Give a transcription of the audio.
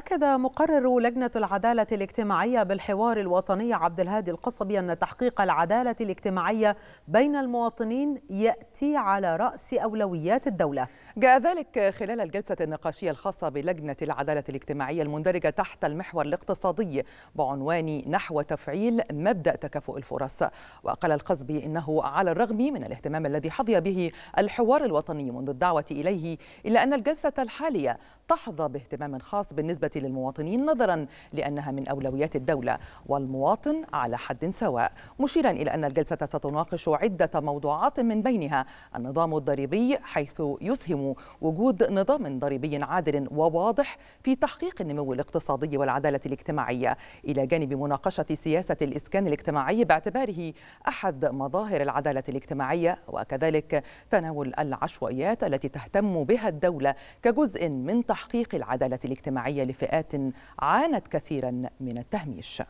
أكد مقرر لجنة العدالة الاجتماعية بالحوار الوطني عبد الهادي القصبي أن تحقيق العدالة الاجتماعية بين المواطنين يأتي على رأس أولويات الدولة. جاء ذلك خلال الجلسة النقاشية الخاصة بلجنة العدالة الاجتماعية المندرجة تحت المحور الاقتصادي بعنوان نحو تفعيل مبدأ تكافؤ الفرص. وقال القصبي إنه على الرغم من الاهتمام الذي حظي به الحوار الوطني منذ الدعوة إليه إلا أن الجلسة الحالية تحظى باهتمام خاص بالنسبة للمواطنين نظرا لأنها من أولويات الدولة والمواطن على حد سواء مشيرا إلى أن الجلسة ستناقش عدة موضوعات من بينها النظام الضريبي حيث يسهم وجود نظام ضريبي عادل وواضح في تحقيق النمو الاقتصادي والعدالة الاجتماعية إلى جانب مناقشة سياسة الإسكان الاجتماعي باعتباره أحد مظاهر العدالة الاجتماعية وكذلك تناول العشوائيات التي تهتم بها الدولة كجزء من تحقيق تحقيق العدالة الاجتماعية لفئات عانت كثيرا من التهميش